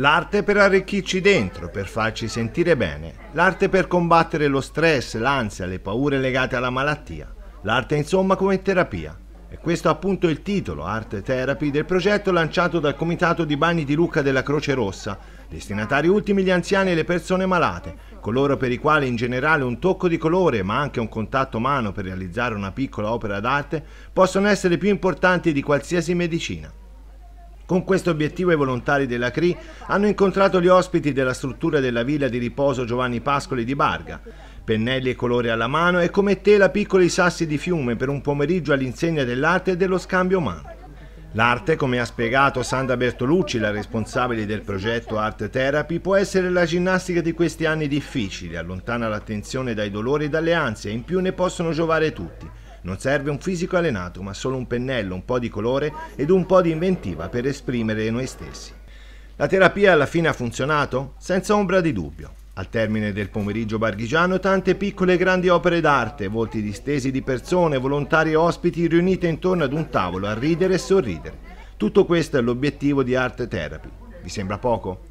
L'arte per arricchirci dentro, per farci sentire bene. L'arte per combattere lo stress, l'ansia, le paure legate alla malattia. L'arte insomma come terapia. E questo è appunto il titolo, Art Therapy, del progetto lanciato dal Comitato di Bagni di Lucca della Croce Rossa, destinatari ultimi gli anziani e le persone malate, coloro per i quali in generale un tocco di colore, ma anche un contatto umano per realizzare una piccola opera d'arte, possono essere più importanti di qualsiasi medicina. Con questo obiettivo i volontari della CRI hanno incontrato gli ospiti della struttura della villa di riposo Giovanni Pascoli di Barga. Pennelli e colori alla mano e come tela piccoli sassi di fiume per un pomeriggio all'insegna dell'arte e dello scambio umano. L'arte, come ha spiegato Sandra Bertolucci, la responsabile del progetto Art Therapy, può essere la ginnastica di questi anni difficili, allontana l'attenzione dai dolori e dalle ansie, e in più ne possono giovare tutti. Non serve un fisico allenato, ma solo un pennello, un po' di colore ed un po' di inventiva per esprimere noi stessi. La terapia alla fine ha funzionato? Senza ombra di dubbio. Al termine del pomeriggio barghigiano tante piccole e grandi opere d'arte, volti distesi di persone, volontari e ospiti riunite intorno ad un tavolo a ridere e sorridere. Tutto questo è l'obiettivo di Art Therapy. Vi sembra poco?